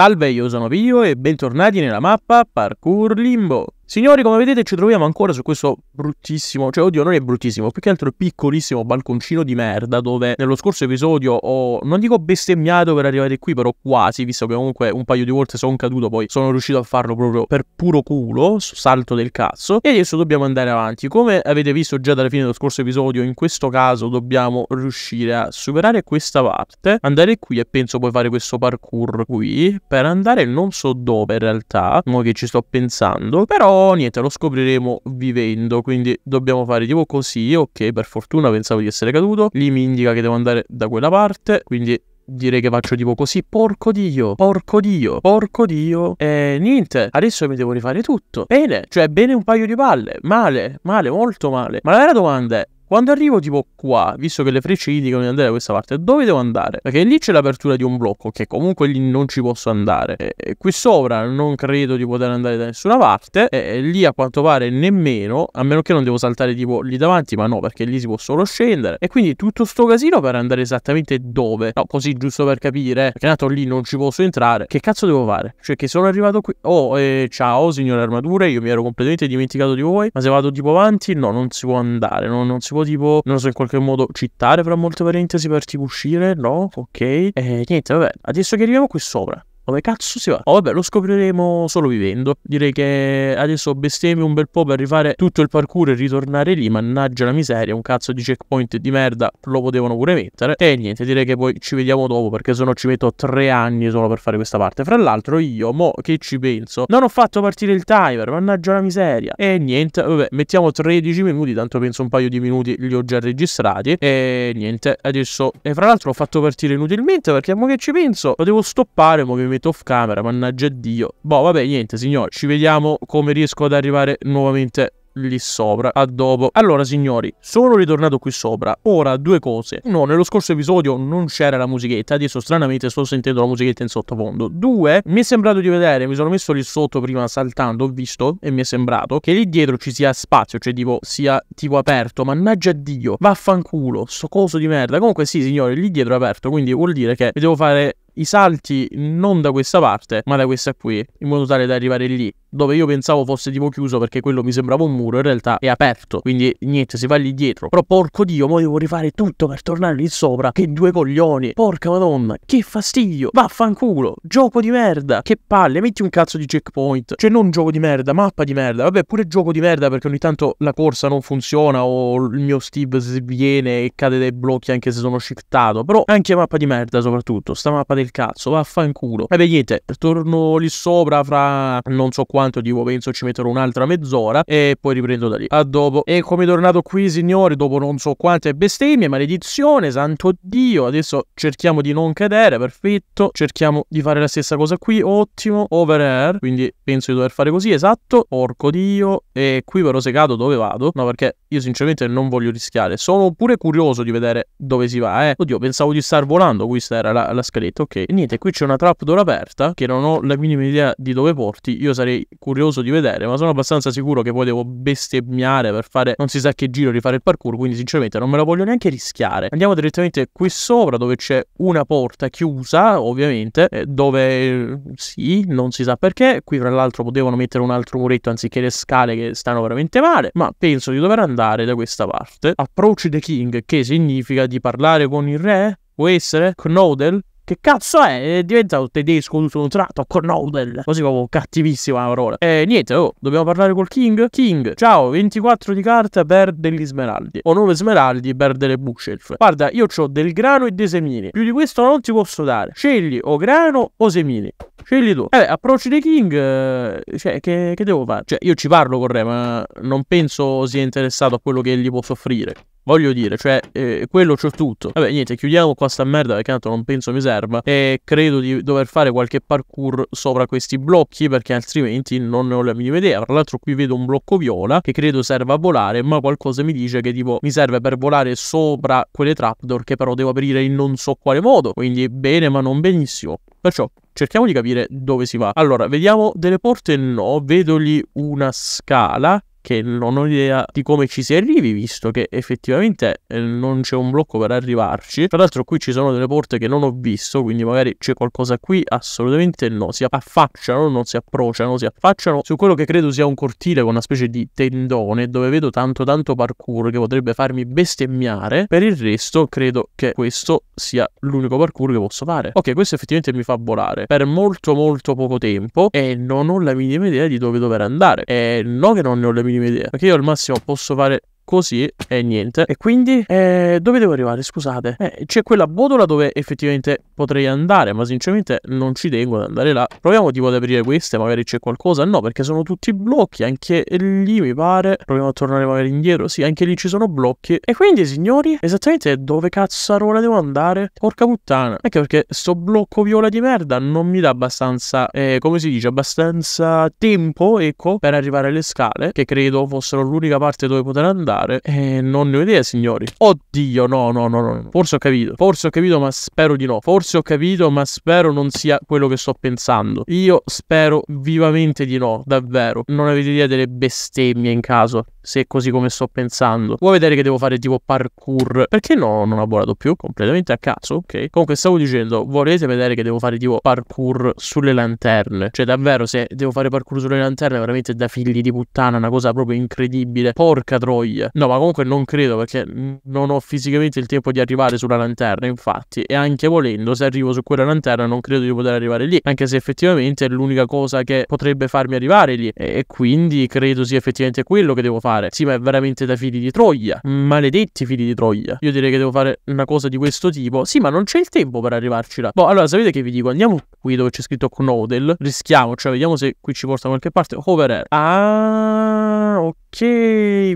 Salve, io sono Pio e bentornati nella mappa Parkour Limbo. Signori, come vedete ci troviamo ancora su questo bruttissimo, cioè oddio non è bruttissimo, più che altro piccolissimo balconcino di merda dove nello scorso episodio ho, non dico bestemmiato per arrivare qui, però quasi, visto che comunque un paio di volte sono caduto, poi sono riuscito a farlo proprio per puro culo, salto del cazzo, e adesso dobbiamo andare avanti. Come avete visto già dalla fine dello scorso episodio, in questo caso dobbiamo riuscire a superare questa parte, andare qui e penso poi fare questo parkour qui, per andare non so dove in realtà, mo che ci sto pensando, però niente, lo scopriremo vivendo, quindi dobbiamo fare tipo così, ok, per fortuna pensavo di essere caduto. Lì mi indica che devo andare da quella parte, quindi direi che faccio tipo così. Porco dio, porco dio, porco dio. E niente, adesso mi devo rifare tutto. Bene, cioè bene un paio di palle. Male, male, molto male. Ma la vera domanda è, quando arrivo tipo qua, visto che le frecce gli dicono di andare da questa parte, dove devo andare? Perché lì c'è l'apertura di un blocco, che comunque lì non ci posso andare. E qui sopra non credo di poter andare da nessuna parte, e lì a quanto pare nemmeno, a meno che non devo saltare tipo lì davanti, ma no, perché lì si può solo scendere. E quindi tutto sto casino per andare esattamente dove? No, così giusto per capire, perché nato lì non ci posso entrare. Che cazzo devo fare? Cioè che sono arrivato qui... Oh, eh, ciao signore armature, io mi ero completamente dimenticato di voi, ma se vado tipo avanti, no, non si può andare, no, non si può può tipo, non so, in qualche modo cittare fra molte parentesi per tipo uscire? No? Ok. E eh, niente, vabbè. Adesso che arriviamo qui sopra, come cazzo si va? Oh vabbè, lo scopriremo solo vivendo. Direi che adesso bestemmi un bel po' per rifare tutto il parkour e ritornare lì, mannaggia la miseria, un cazzo di checkpoint di merda lo potevano pure mettere. E niente, direi che poi ci vediamo dopo perché se no ci metto tre anni solo per fare questa parte. Fra l'altro io, mo che ci penso, non ho fatto partire il timer, mannaggia la miseria. E niente, vabbè, mettiamo 13 minuti, tanto penso un paio di minuti li ho già registrati. E niente, adesso... E fra l'altro l'ho fatto partire inutilmente perché mo che ci penso, lo devo stoppare, mo che mi solito off camera, mannaggia Dio. Boh, vabbè, niente signori, ci vediamo come riesco ad arrivare nuovamente lì sopra. A dopo. Allora, signori, sono ritornato qui sopra. Ora, due cose. Uno, nello scorso episodio non c'era la musichetta. Adesso, stranamente, sto sentendo la musichetta in sottofondo. Due, mi è sembrato di vedere, mi sono messo lì sotto prima saltando, ho visto, e mi è sembrato che lì dietro ci sia spazio, cioè tipo sia tipo aperto. Mannaggia Dio, vaffanculo, sto coso di merda. Comunque sì, signori, lì dietro è aperto, quindi vuol dire che mi devo fare i salti non da questa parte, ma da questa qui, in modo tale da arrivare lì dove io pensavo fosse tipo chiuso perché quello mi sembrava un muro, in realtà è aperto, quindi niente, si va lì dietro. Però porco dio, mo devo rifare tutto per tornare lì sopra, che due coglioni, porca madonna, che fastidio, vaffanculo, gioco di merda, che palle, metti un cazzo di checkpoint, cioè non gioco di merda, mappa di merda, vabbè pure gioco di merda perché ogni tanto la corsa non funziona o il mio Steve si viene e cade dai blocchi anche se sono shiftato, però anche mappa di merda soprattutto, sta mappa del cazzo, vaffanculo. Vabbè, niente, torno lì sopra fra non so quanto quanto, tipo penso ci metterò un'altra mezz'ora e poi riprendo da lì. A dopo. E come tornato qui, signori, dopo non so quante bestemmie, maledizione, santo Dio, adesso cerchiamo di non cadere, perfetto. Cerchiamo di fare la stessa cosa qui, ottimo. Over air, quindi penso di dover fare così, esatto. Porco Dio. E qui però se cado dove vado? No, perché io sinceramente non voglio rischiare. Sono pure curioso di vedere dove si va, eh. Oddio, pensavo di star volando, questa era la, la scaletta, ok. E niente, qui c'è una trapdola aperta che non ho la minima idea di dove porti. Io sarei curioso di vedere, ma sono abbastanza sicuro che poi devo bestemmiare per fare non si sa che giro di fare il parkour, quindi sinceramente non me la voglio neanche rischiare. Andiamo direttamente qui sopra dove c'è una porta chiusa, ovviamente, eh, dove sì, non si sa perché. Qui fra l'altro potevano mettere un altro muretto anziché le scale che stanno veramente male, ma penso di dover andare andare da questa parte. Approach the King, che significa di parlare con il re, può essere Knodel, che cazzo è? È eh, diventato tedesco, tutto contratto, con Nobel. Così proprio cattivissima parola. E eh, niente, oh, dobbiamo parlare col King? King, ciao, 24 di carta per degli smeraldi. O 9 smeraldi per delle bookshelf. Guarda, io ho del grano e dei semini. Più di questo non ti posso dare. Scegli o grano o semini. Scegli tu. Eh, approcci dei King. Eh, cioè, che, che, devo fare? Cioè, io ci parlo con Re, ma non penso sia interessato a quello che gli posso offrire. Voglio dire, cioè, eh, quello c'ho tutto. Vabbè, niente, chiudiamo qua sta merda perché tanto non penso mi serva. E credo di dover fare qualche parkour sopra questi blocchi perché altrimenti non ne ho la minima idea. Tra l'altro qui vedo un blocco viola che credo serva a volare, ma qualcosa mi dice che tipo mi serve per volare sopra quelle trapdoor che però devo aprire in non so quale modo. Quindi bene ma non benissimo. Perciò cerchiamo di capire dove si va. Allora, vediamo delle porte no, vedogli una scala che non ho idea di come ci si arrivi, visto che effettivamente eh, non c'è un blocco per arrivarci. Tra l'altro qui ci sono delle porte che non ho visto, quindi magari c'è qualcosa qui, assolutamente no. Si affacciano, non si approcciano, si affacciano su quello che credo sia un cortile con una specie di tendone, dove vedo tanto tanto parkour che potrebbe farmi bestemmiare. Per il resto credo che questo sia l'unico parkour che posso fare. Ok, questo effettivamente mi fa volare per molto molto poco tempo e non ho la minima idea di dove dover andare. E eh, no che non ne ho la minima minima idea. Perché io al massimo posso fare così e niente. E quindi eh, dove devo arrivare? Scusate, eh, c'è quella botola dove effettivamente potrei andare, ma sinceramente non ci tengo ad andare là. Proviamo tipo ad aprire queste, magari c'è qualcosa. No, perché sono tutti blocchi, anche lì mi pare. Proviamo a tornare magari indietro. Sì, anche lì ci sono blocchi. E quindi, signori, esattamente dove cazzarola devo andare? Porca puttana. Anche perché sto blocco viola di merda non mi dà abbastanza, eh, come si dice, abbastanza tempo, ecco, per arrivare alle scale, che credo fossero l'unica parte dove poter andare fare? Eh, non ne ho idea, signori. Oddio, no, no, no, no. Forse ho capito. Forse ho capito, ma spero di no. Forse ho capito, ma spero non sia quello che sto pensando. Io spero vivamente di no, davvero. Non avete idea delle bestemmie in caso, se è così come sto pensando. Vuoi vedere che devo fare tipo parkour? Perché no, non ho volato più, completamente a caso, ok? Comunque stavo dicendo, volete vedere che devo fare tipo parkour sulle lanterne? Cioè davvero, se devo fare parkour sulle lanterne, veramente da figli di puttana, una cosa proprio incredibile. Porca troia. No, ma comunque non credo perché non ho fisicamente il tempo di arrivare sulla lanterna, infatti. E anche volendo, se arrivo su quella lanterna, non credo di poter arrivare lì. Anche se effettivamente è l'unica cosa che potrebbe farmi arrivare lì. E quindi credo sia effettivamente quello che devo fare. Sì, ma è veramente da figli di Troia. Maledetti figli di Troia. Io direi che devo fare una cosa di questo tipo. Sì, ma non c'è il tempo per arrivarci là. Boh, allora sapete che vi dico? Andiamo qui dove c'è scritto Knodel. Rischiamo, cioè vediamo se qui ci porta da qualche parte. Hover air. Ah, ok.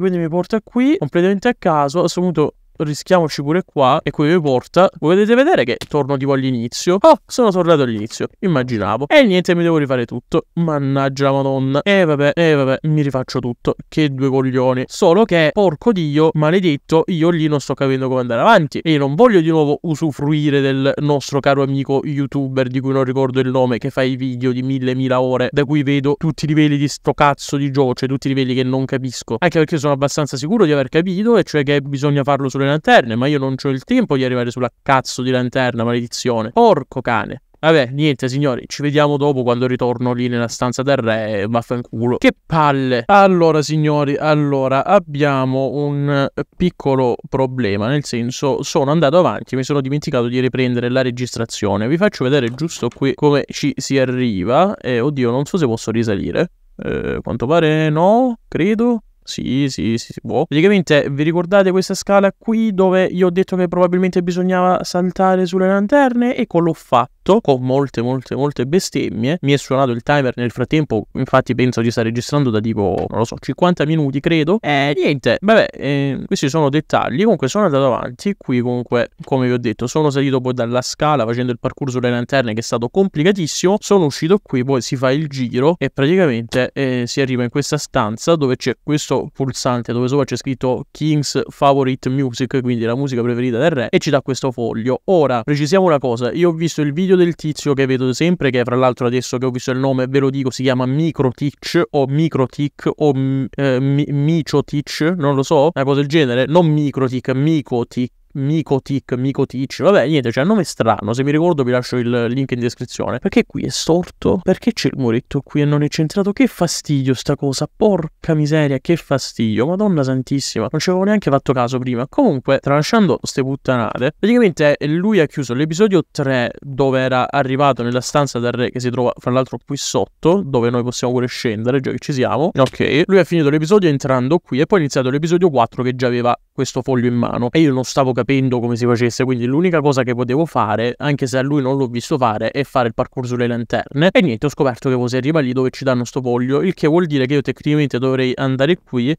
Quindi mi porta questa qui completamente a caso ho assunto rischiamoci pure qua e qui vi porta potete vedere che torno tipo all'inizio oh sono tornato all'inizio immaginavo e niente mi devo rifare tutto mannaggia la madonna e vabbè e vabbè mi rifaccio tutto che due coglioni solo che porco dio maledetto io lì non sto capendo come andare avanti e io non voglio di nuovo usufruire del nostro caro amico youtuber di cui non ricordo il nome che fa i video di mille mila ore da cui vedo tutti i livelli di sto cazzo di gioco cioè tutti i livelli che non capisco anche perché sono abbastanza sicuro di aver capito e cioè che bisogna farlo sulle sulle lanterne, ma io non ho il tempo di arrivare sulla cazzo di lanterna, maledizione. Porco cane. Vabbè, niente signori, ci vediamo dopo quando ritorno lì nella stanza del re, vaffanculo. Che palle! Allora signori, allora abbiamo un eh, piccolo problema, nel senso sono andato avanti, mi sono dimenticato di riprendere la registrazione. Vi faccio vedere giusto qui come ci si arriva. Eh, oddio, non so se posso risalire. Eh, quanto pare no, credo. Sì, sì, sì, sì. Boh. Praticamente vi ricordate questa scala qui dove io ho detto che probabilmente bisognava saltare sulle lanterne? Ecco, l'ho fatto con molte, molte, molte bestemmie. Mi è suonato il timer nel frattempo, infatti penso di stare registrando da tipo, non lo so, 50 minuti credo. E niente, vabbè, eh, questi sono dettagli. Comunque sono andato avanti. Qui comunque, come vi ho detto, sono salito poi dalla scala facendo il parkour sulle lanterne che è stato complicatissimo. Sono uscito qui, poi si fa il giro e praticamente eh, si arriva in questa stanza dove c'è questo questo pulsante dove sopra c'è scritto King's Favorite Music, quindi la musica preferita del re, e ci dà questo foglio. Ora, precisiamo una cosa, io ho visto il video del tizio che vedo sempre, che fra l'altro adesso che ho visto il nome ve lo dico, si chiama Microtic o Microtic o eh, Micotic, non lo so, una cosa del genere, non Microtic, Micotic Micotic, Micotic, vabbè niente, c'è cioè, il nome strano, se mi ricordo vi lascio il link in descrizione. Perché qui è storto? Perché c'è il muretto qui e non è centrato? Che fastidio sta cosa, porca miseria, che fastidio, madonna santissima, non ci avevo neanche fatto caso prima. Comunque, tralasciando ste puttanate, praticamente lui ha chiuso l'episodio 3 dove era arrivato nella stanza del re che si trova fra l'altro qui sotto, dove noi possiamo pure scendere, già che ci siamo. Ok, lui ha finito l'episodio entrando qui e poi ha iniziato l'episodio 4 che già aveva questo foglio in mano e io non stavo capendo sapendo come si facesse, quindi l'unica cosa che potevo fare, anche se a lui non l'ho visto fare, è fare il parkour sulle lanterne. E niente, ho scoperto che si arriva lì dove ci danno sto foglio, il che vuol dire che io tecnicamente dovrei andare qui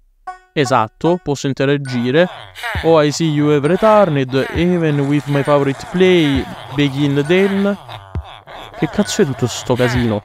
Esatto, posso interagire. Oh, I see you have returned, even with my favorite play, begin then. Che cazzo è tutto sto casino?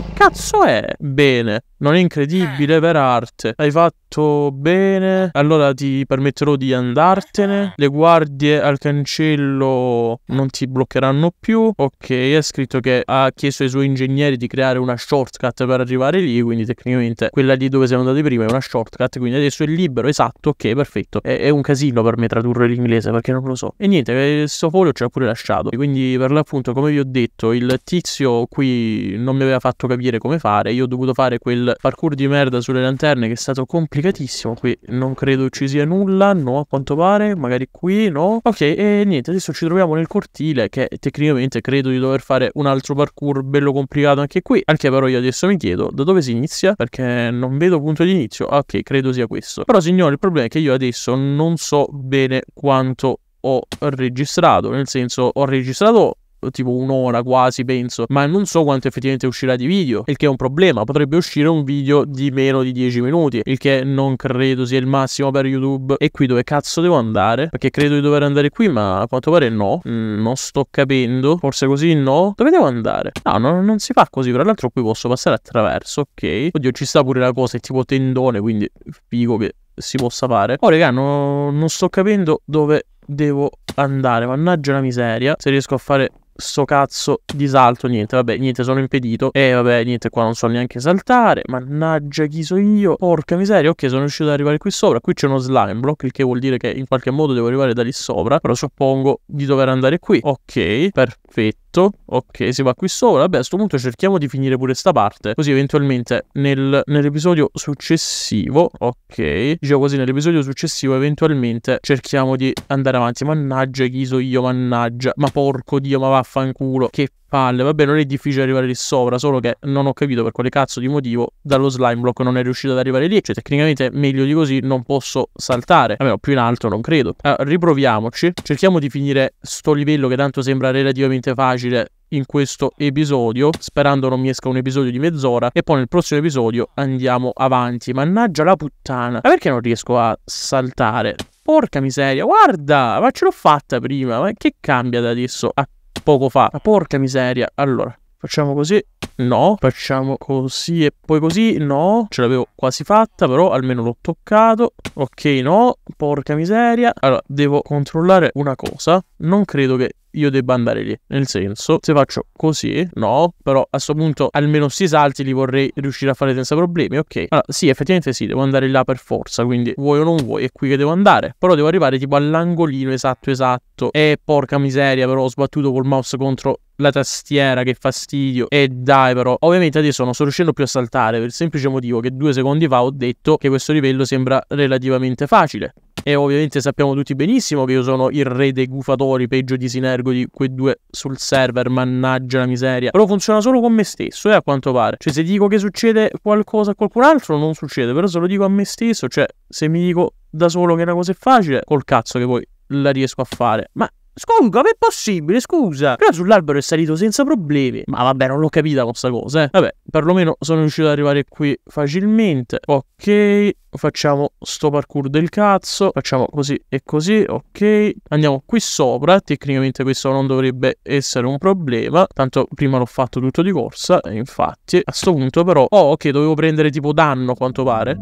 che cazzo è? Bene. Non è incredibile, per eh. arte. Hai fatto bene. Allora ti permetterò di andartene. Eh. Le guardie al cancello non ti bloccheranno più. Ok, è scritto che ha chiesto ai suoi ingegneri di creare una shortcut per arrivare lì. Quindi tecnicamente quella lì dove siamo andati prima è una shortcut. Quindi adesso è libero. Esatto, ok, perfetto. È, è un casino per me tradurre l'inglese perché non lo so. E niente, questo eh, folio ce l'ho pure lasciato. Quindi per l'appunto, come vi ho detto, il tizio qui non mi aveva fatto capire come fare. Io ho dovuto fare quel parkour di merda sulle lanterne che è stato complicatissimo. Qui non credo ci sia nulla, no, a quanto pare, magari qui no. Ok, e niente, adesso ci troviamo nel cortile che tecnicamente credo di dover fare un altro parkour bello complicato anche qui. Anche però io adesso mi chiedo da dove si inizia perché non vedo punto di inizio. Ok, credo sia questo. Però signore, il problema è che io adesso non so bene quanto ho registrato, nel senso ho registrato tipo un'ora quasi penso ma non so quanto effettivamente uscirà di video il che è un problema potrebbe uscire un video di meno di 10 minuti il che non credo sia il massimo per youtube e qui dove cazzo devo andare perché credo di dover andare qui ma a quanto pare no mm, non sto capendo forse così no dove devo andare no, no non si fa così tra l'altro qui posso passare attraverso ok oddio ci sta pure la cosa è tipo tendone quindi figo che si possa fare oh raga no, non sto capendo dove devo andare mannaggia la miseria se riesco a fare sto cazzo di salto, niente, vabbè, niente, sono impedito. E vabbè, niente, qua non so neanche saltare, mannaggia chi so io, porca miseria, ok, sono riuscito ad arrivare qui sopra, qui c'è uno slime block, il che vuol dire che in qualche modo devo arrivare da lì sopra, però suppongo di dover andare qui, ok, perfetto fatto. Ok, si va qui sopra. Vabbè, a questo punto cerchiamo di finire pure sta parte. Così eventualmente nel, nell'episodio successivo, ok, diciamo così, nell'episodio successivo eventualmente cerchiamo di andare avanti. Mannaggia chi so io, mannaggia. Ma porco Dio, ma vaffanculo. Che palle. Vabbè, non è difficile arrivare lì sopra, solo che non ho capito per quale cazzo di motivo dallo slime block non è riuscito ad arrivare lì. Cioè, tecnicamente meglio di così non posso saltare. Almeno più in alto non credo. Allora, ah, riproviamoci. Cerchiamo di finire sto livello che tanto sembra relativamente facile in questo episodio, sperando non mi esca un episodio di mezz'ora, e poi nel prossimo episodio andiamo avanti. Mannaggia la puttana, ma perché non riesco a saltare? Porca miseria, guarda, ma ce l'ho fatta prima, ma che cambia da adesso a poco fa. Ma porca miseria. Allora, facciamo così. No, facciamo così e poi così. No, ce l'avevo quasi fatta, però almeno l'ho toccato. Ok, no, porca miseria. Allora, devo controllare una cosa. Non credo che io debba andare lì. Nel senso, se faccio così, no, però a questo punto almeno sti salti li vorrei riuscire a fare senza problemi, ok. Allora, sì, effettivamente sì, devo andare là per forza, quindi vuoi o non vuoi, è qui che devo andare. Però devo arrivare tipo all'angolino esatto esatto. E porca miseria, però ho sbattuto col mouse contro la tastiera, che fastidio. E dai, però, ovviamente adesso non sto riuscendo più a saltare per il semplice motivo che due secondi fa ho detto che questo livello sembra relativamente facile e ovviamente sappiamo tutti benissimo che io sono il re dei gufatori, peggio di Sinergo di quei due sul server, mannaggia la miseria. Però funziona solo con me stesso, eh, a quanto pare. Cioè, se dico che succede qualcosa a qualcun altro, non succede, però se lo dico a me stesso, cioè, se mi dico da solo che una cosa è facile, col cazzo che poi la riesco a fare. Ma Scusa, ma è possibile, scusa. Però sull'albero è salito senza problemi. Ma vabbè, non l'ho capita questa cosa, eh. Vabbè, perlomeno sono riuscito ad arrivare qui facilmente. Ok, facciamo sto parkour del cazzo. Facciamo così e così, ok. Andiamo qui sopra. Tecnicamente questo non dovrebbe essere un problema. Tanto prima l'ho fatto tutto di corsa, e infatti. A questo punto però... Oh, ok, dovevo prendere tipo danno, quanto pare.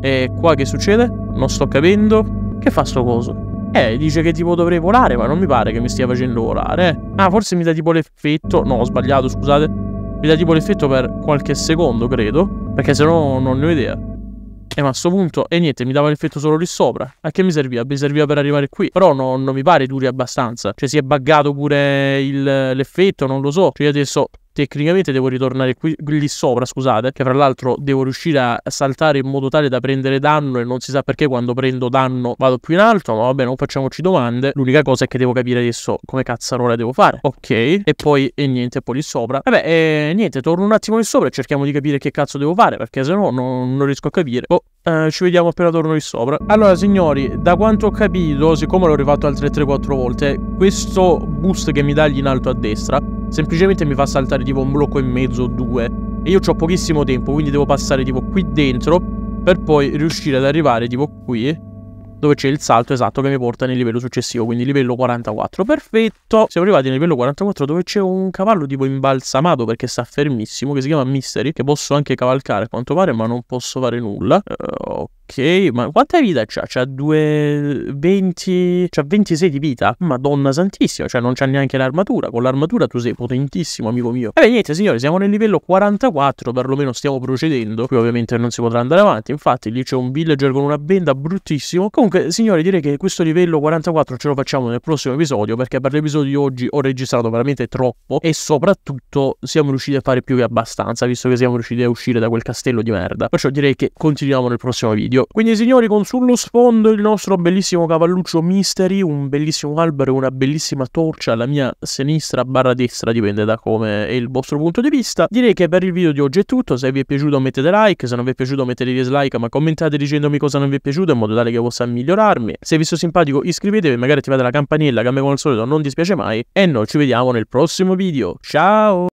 E qua che succede? Non sto capendo. Che fa sto coso? Eh, dice che tipo dovrei volare, ma non mi pare che mi stia facendo volare. Eh, ah, forse mi dà tipo l'effetto... No, ho sbagliato, scusate. Mi dà tipo l'effetto per qualche secondo, credo. Perché se no non ne ho idea. E eh, ma a sto punto, e eh, niente, mi dava l'effetto solo lì sopra. A che mi serviva? Mi serviva per arrivare qui. Però no, non mi pare duri abbastanza. Cioè, si è buggato pure l'effetto, non lo so. Cioè, io adesso tecnicamente devo ritornare qui, lì sopra, scusate, che fra l'altro devo riuscire a saltare in modo tale da prendere danno e non si sa perché quando prendo danno vado più in alto, ma vabbè non facciamoci domande, l'unica cosa è che devo capire adesso come cazzarola devo fare, ok, e poi e niente, poi lì sopra, vabbè e niente, torno un attimo lì sopra e cerchiamo di capire che cazzo devo fare, perché se no non, riesco a capire, boh, eh, ci vediamo appena torno lì sopra. Allora signori, da quanto ho capito, siccome l'ho rifatto altre 3-4 volte, questo boost che mi dà lì in alto a destra semplicemente mi fa saltare tipo un blocco e mezzo o due. E io ho pochissimo tempo, quindi devo passare tipo qui dentro per poi riuscire ad arrivare tipo qui dove c'è il salto esatto che mi porta nel livello successivo, quindi livello 44. Perfetto! Siamo arrivati nel livello 44 dove c'è un cavallo tipo imbalsamato perché sta fermissimo, che si chiama Mystery, che posso anche cavalcare a quanto pare, ma non posso fare nulla. Uh, ok, ma quanta vita c'ha? C'ha due... 20... c'ha 26 di vita? Madonna santissima, cioè non c'ha neanche l'armatura. Con l'armatura tu sei potentissimo, amico mio. E beh, niente, signori, siamo nel livello 44, perlomeno stiamo procedendo. Qui ovviamente non si potrà andare avanti, infatti lì c'è un villager con una benda bruttissimo. Comunque Comunque, signori, direi che questo livello 44 ce lo facciamo nel prossimo episodio perché per l'episodio di oggi ho registrato veramente troppo e soprattutto siamo riusciti a fare più che abbastanza visto che siamo riusciti a uscire da quel castello di merda. Perciò direi che continuiamo nel prossimo video. Quindi, signori, con sullo sfondo il nostro bellissimo cavalluccio Mystery, un bellissimo albero e una bellissima torcia alla mia sinistra barra destra, dipende da come è il vostro punto di vista. Direi che per il video di oggi è tutto. Se vi è piaciuto mettete like, se non vi è piaciuto mettete dislike, ma commentate dicendomi cosa non vi è piaciuto in modo tale che possa migliorarmi. Se vi sono simpatico iscrivetevi, magari attivate la campanella che a me come al solito non dispiace mai e noi ci vediamo nel prossimo video. Ciao!